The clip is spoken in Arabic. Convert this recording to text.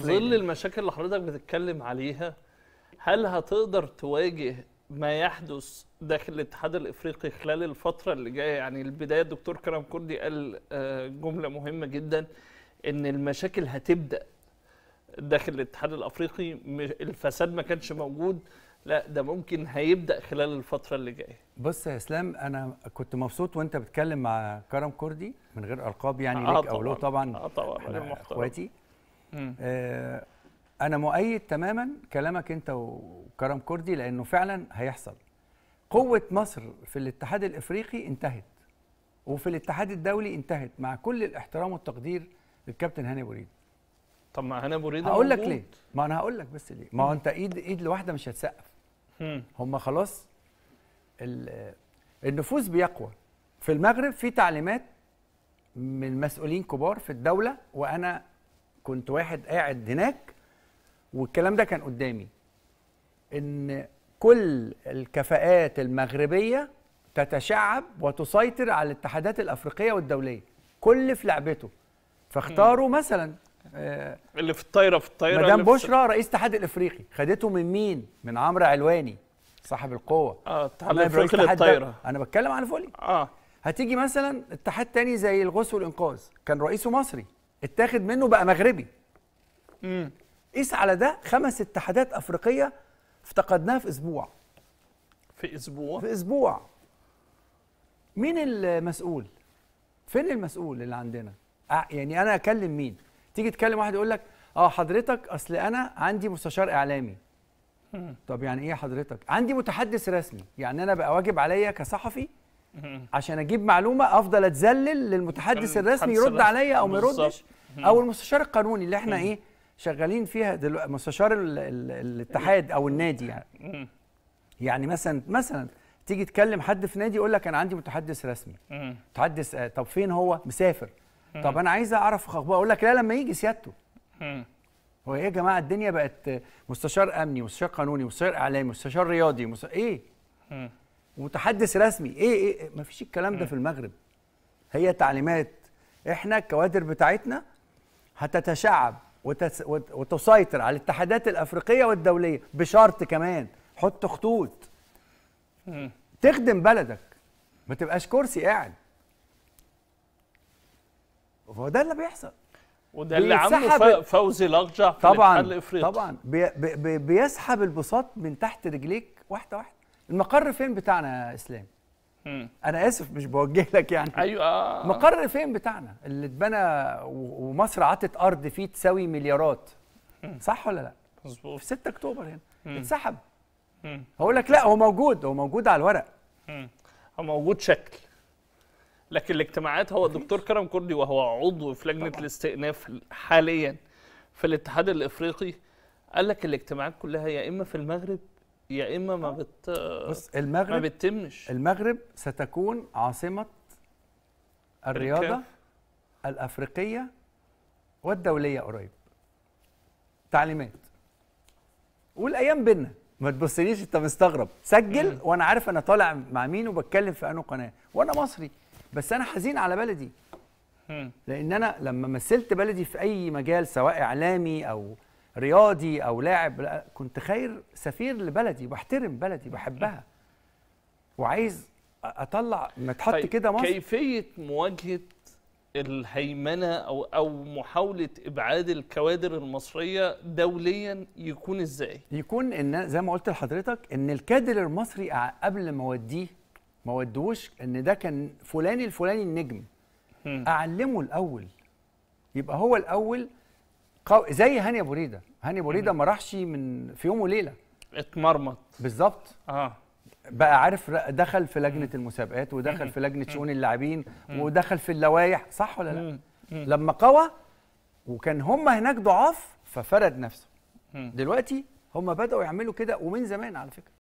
في ظل المشاكل اللي حضرتك بتتكلم عليها هل هتقدر تواجه ما يحدث داخل الاتحاد الافريقي خلال الفتره اللي جايه يعني البدايه الدكتور كرم كردي قال آه، جمله مهمه جدا ان المشاكل هتبدا داخل الاتحاد الافريقي الفساد ما كانش موجود لا ده ممكن هيبدا خلال الفتره اللي جايه بص يا اسلام انا كنت مبسوط وانت بتتكلم مع كرم كردي من غير القاب يعني آه ليك طبعًا. او له طبعا آه طبعا اخواتي آه انا مؤيد تماما كلامك انت وكرم كردي لانه فعلا هيحصل قوه مصر في الاتحاد الافريقي انتهت وفي الاتحاد الدولي انتهت مع كل الاحترام والتقدير للكابتن هاني بوريد طب ما هاني بوريد هقول لك ليه ما انا هقول لك بس ليه ما هو انت ايد ايد لوحده مش هتسقف هم خلاص النفوذ بيقوى في المغرب في تعليمات من مسؤولين كبار في الدوله وانا كنت واحد قاعد هناك والكلام ده كان قدامي ان كل الكفاءات المغربيه تتشعب وتسيطر على الاتحادات الافريقيه والدوليه كل في لعبته فاختاروا مثلا آه، اللي في الطايره في الطايره مدام بشرى رئيس الاتحاد الافريقي خدته من مين من عمرو علواني صاحب القوه اه الاتحاد الافريقي للطايره انا بتكلم عن الفولي اه هتيجي مثلا اتحاد تاني زي الغوث والانقاذ كان رئيسه مصري اتاخد منه بقى مغربي امم قيس على ده خمس اتحادات افريقيه افتقدناها في اسبوع في اسبوع في اسبوع مين المسؤول فين المسؤول اللي عندنا آه، يعني انا اكلم مين تيجي تكلم واحد يقول لك اه حضرتك اصل انا عندي مستشار اعلامي طب يعني ايه حضرتك عندي متحدث رسمي يعني انا بقى واجب عليا كصحفي عشان اجيب معلومه افضل اتذلل للمتحدث الرسمي يرد عليا او ما يردش او المستشار القانوني اللي احنا ايه شغالين فيها دلوقتي مستشار الاتحاد او النادي يعني يعني مثلا مثلا تيجي تكلم حد في نادي يقول لك انا عندي متحدث رسمي متحدث آه، طب فين هو مسافر طب انا عايز اعرف اخباره اقول لك لا لما يجي سيادته هو ايه يا جماعه الدنيا بقت مستشار امني مستشار قانوني مستشار اعلامي مستشار رياضي مستشار ايه ومتحدث رسمي ايه ايه, إيه، ما فيش الكلام ده في المغرب هي تعليمات احنا الكوادر بتاعتنا هتتشعب وتس وتسيطر على الاتحادات الافريقيه والدوليه بشرط كمان حط خطوط تخدم بلدك ما تبقاش كرسي قاعد هو ده اللي بيحصل وده اللي عمله فوزي لقجع في طبعا الاتحاد الافريقي طبعا بي بي بيسحب البساط من تحت رجليك واحده واحده المقر فين بتاعنا يا اسلام مم. انا اسف مش بوجه لك يعني ايوه آه. مقر فين بتاعنا اللي اتبنى ومصر عطت ارض فيه تساوي مليارات مم. صح ولا لا مظبوط في 6 اكتوبر هنا مم. اتسحب هقول لك لا هو موجود هو موجود على الورق هو موجود شكل لكن الاجتماعات هو الدكتور كرم كردي وهو عضو في لجنه طبعا. الاستئناف حاليا في الاتحاد الافريقي قال لك الاجتماعات كلها يا اما في المغرب يا اما ما آه. بت بص المغرب ما بتتمش المغرب ستكون عاصمه الرياضه الكاف. الافريقيه والدوليه قريب تعليمات والايام بينا ما تبصليش انت مستغرب سجل وانا عارف انا طالع مع مين وبتكلم في انه قناه وانا مصري بس انا حزين على بلدي لان انا لما مثلت بلدي في اي مجال سواء اعلامي او رياضي او لاعب كنت خير سفير لبلدي بحترم بلدي بحبها وعايز اطلع تحط طيب كده مصر كيفيه مواجهه الهيمنه او او محاوله ابعاد الكوادر المصريه دوليا يكون ازاي؟ يكون ان زي ما قلت لحضرتك ان الكادر المصري قبل ما اوديه ما ودوش ان ده كان فلان الفلاني النجم اعلمه الاول يبقى هو الاول قوي زي هاني ابو ريده هاني ابو ريده ما راحش من في يوم وليله اتمرمط بالظبط اه بقى عارف دخل في لجنه المسابقات ودخل في لجنه شؤون اللاعبين ودخل في اللوائح صح ولا لا لما قوى وكان هم هناك ضعاف ففرد نفسه دلوقتي هم بداوا يعملوا كده ومن زمان على فكره